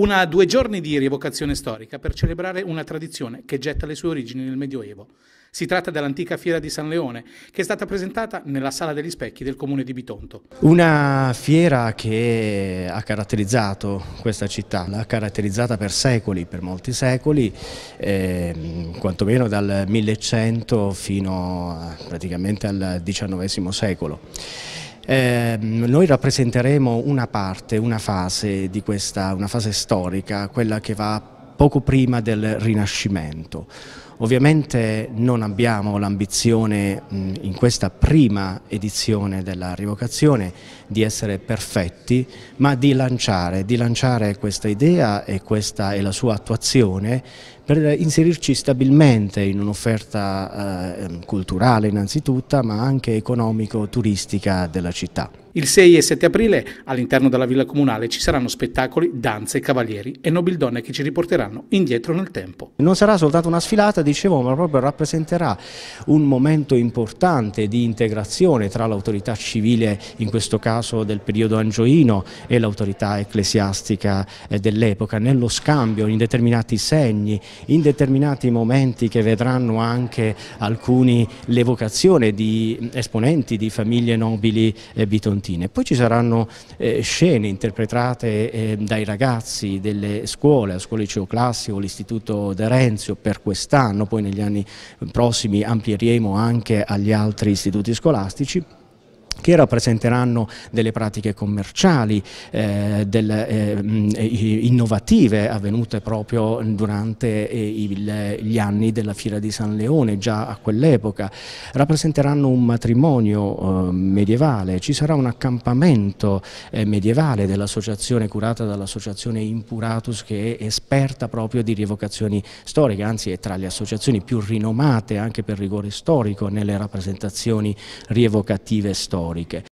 Una, due giorni di rievocazione storica per celebrare una tradizione che getta le sue origini nel Medioevo. Si tratta dell'antica fiera di San Leone, che è stata presentata nella Sala degli Specchi del comune di Bitonto. Una fiera che ha caratterizzato questa città, l'ha caratterizzata per secoli, per molti secoli, eh, quantomeno dal 1100 fino a, praticamente al XIX secolo. Eh, noi rappresenteremo una parte, una fase di questa, una fase storica, quella che va poco prima del Rinascimento Ovviamente non abbiamo l'ambizione in questa prima edizione della rivocazione di essere perfetti, ma di lanciare, di lanciare questa idea e, questa, e la sua attuazione per inserirci stabilmente in un'offerta eh, ehm, culturale innanzitutto, ma anche economico-turistica della città. Il 6 e 7 aprile all'interno della Villa Comunale ci saranno spettacoli, danze, cavalieri e nobildonne che ci riporteranno indietro nel tempo. Non sarà soltanto una sfilata di dicevo, ma proprio rappresenterà un momento importante di integrazione tra l'autorità civile, in questo caso del periodo angioino, e l'autorità ecclesiastica eh, dell'epoca, nello scambio in determinati segni, in determinati momenti che vedranno anche alcuni l'evocazione di esponenti di famiglie nobili bitontine. Poi ci saranno eh, scene interpretate eh, dai ragazzi delle scuole, la scuola liceo classico, l'istituto De Renzio per quest'anno, poi negli anni prossimi amplieremo anche agli altri istituti scolastici che rappresenteranno delle pratiche commerciali eh, del, eh, mm, innovative avvenute proprio durante eh, il, gli anni della Fiera di San Leone, già a quell'epoca, rappresenteranno un matrimonio eh, medievale, ci sarà un accampamento eh, medievale dell'associazione curata dall'associazione Impuratus che è esperta proprio di rievocazioni storiche, anzi è tra le associazioni più rinomate anche per rigore storico nelle rappresentazioni rievocative storiche. historike